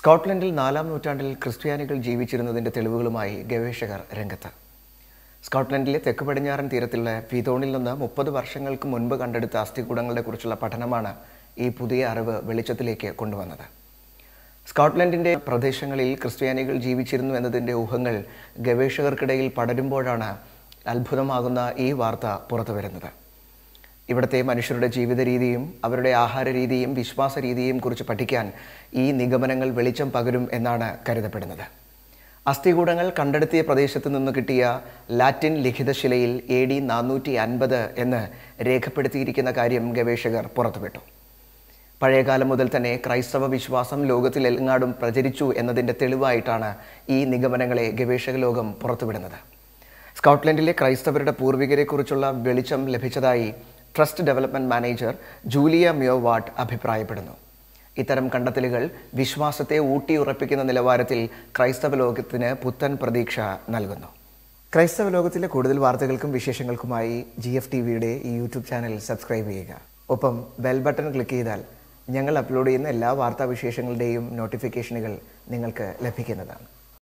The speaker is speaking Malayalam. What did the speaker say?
സ്കോട്ട്ലൻഡിൽ നാലാം നൂറ്റാണ്ടിൽ ക്രിസ്ത്യാനികൾ ജീവിച്ചിരുന്നതിൻ്റെ തെളിവുകളുമായി ഗവേഷകർ രംഗത്ത് സ്കോട്ട്ലൻഡിലെ തെക്ക് പടിഞ്ഞാറൻ തീരത്തുള്ള ഫീതോണിൽ നിന്ന് മുപ്പത് വർഷങ്ങൾക്ക് മുൻപ് കണ്ടെടുത്ത അസ്ഥികൂടങ്ങളെ കുറിച്ചുള്ള പഠനമാണ് ഈ പുതിയ അറിവ് വെളിച്ചത്തിലേക്ക് കൊണ്ടുവന്നത് സ്കോട്ട്ലൻഡിൻ്റെ പ്രദേശങ്ങളിൽ ക്രിസ്ത്യാനികൾ ജീവിച്ചിരുന്നു എന്നതിൻ്റെ ഊഹങ്ങൾ ഗവേഷകർക്കിടയിൽ പടരുമ്പോഴാണ് അത്ഭുതമാകുന്ന ഈ വാർത്ത പുറത്തു വരുന്നത് ഇവിടുത്തെ മനുഷ്യരുടെ ജീവിത രീതിയും അവരുടെ ആഹാര രീതിയും വിശ്വാസ രീതിയും കുറിച്ച് പഠിക്കാൻ ഈ നിഗമനങ്ങൾ വെളിച്ചം പകരും എന്നാണ് കരുതപ്പെടുന്നത് അസ്ഥികൂടങ്ങൾ കണ്ടെടുത്തിയ പ്രദേശത്ത് നിന്ന് കിട്ടിയ ലാറ്റിൻ ലിഖിതശിലയിൽ എ ഡി നാനൂറ്റി അൻപത് എന്ന് രേഖപ്പെടുത്തിയിരിക്കുന്ന കാര്യം ഗവേഷകർ പുറത്തുവിട്ടു പഴയകാലം മുതൽ തന്നെ ക്രൈസ്തവ വിശ്വാസം ലോകത്തിലെങ്ങാടും പ്രചരിച്ചു എന്നതിൻ്റെ തെളിവായിട്ടാണ് ഈ നിഗമനങ്ങളെ ഗവേഷക ലോകം പുറത്തുവിടുന്നത് സ്കോട്ട്ലൻഡിലെ ക്രൈസ്തവരുടെ പൂർവികരെക്കുറിച്ചുള്ള വെളിച്ചം ലഭിച്ചതായി ട്രസ്റ്റ് ഡെവലപ്മെൻറ്റ് മാനേജർ ജൂലിയ മ്യോവാട്ട് അഭിപ്രായപ്പെടുന്നു ഇത്തരം കണ്ടെത്തലുകൾ വിശ്വാസത്തെ ഊട്ടിയുറപ്പിക്കുന്ന നിലവാരത്തിൽ ക്രൈസ്തവ ലോകത്തിന് പുത്തൻ പ്രതീക്ഷ നൽകുന്നു ക്രൈസ്തവ ലോകത്തിലെ കൂടുതൽ വാർത്തകൾക്കും വിശേഷങ്ങൾക്കുമായി ജി എഫ് ടി വിയുടെ ഈ യൂട്യൂബ് ചാനൽ സബ്സ്ക്രൈബ് ചെയ്യുക ഒപ്പം ബെൽ ബട്ടൺ ക്ലിക്ക് ചെയ്താൽ ഞങ്ങൾ അപ്ലോഡ് ചെയ്യുന്ന എല്ലാ വാർത്താവിശേഷങ്ങളുടെയും നോട്ടിഫിക്കേഷനുകൾ നിങ്ങൾക്ക് ലഭിക്കുന്നതാണ്